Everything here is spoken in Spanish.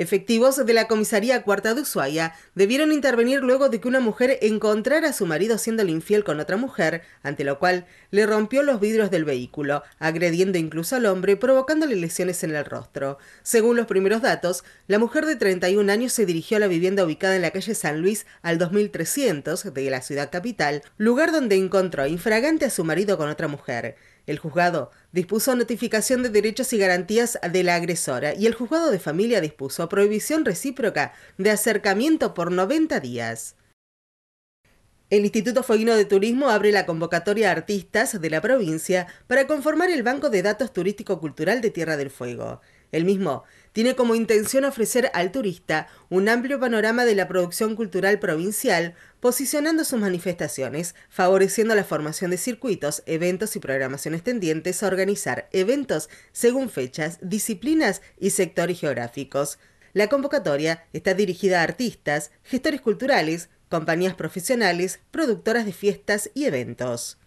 Efectivos de la comisaría cuarta de Ushuaia debieron intervenir luego de que una mujer encontrara a su marido siendo infiel con otra mujer, ante lo cual le rompió los vidrios del vehículo, agrediendo incluso al hombre, provocándole lesiones en el rostro. Según los primeros datos, la mujer de 31 años se dirigió a la vivienda ubicada en la calle San Luis al 2300 de la ciudad capital, lugar donde encontró infragante a su marido con otra mujer. El juzgado dispuso notificación de derechos y garantías de la agresora y el juzgado de familia dispuso prohibición recíproca de acercamiento por 90 días. El Instituto Fueguino de Turismo abre la convocatoria a artistas de la provincia para conformar el Banco de Datos Turístico-Cultural de Tierra del Fuego. El mismo tiene como intención ofrecer al turista un amplio panorama de la producción cultural provincial, posicionando sus manifestaciones, favoreciendo la formación de circuitos, eventos y programaciones tendientes a organizar eventos según fechas, disciplinas y sectores geográficos. La convocatoria está dirigida a artistas, gestores culturales, compañías profesionales, productoras de fiestas y eventos.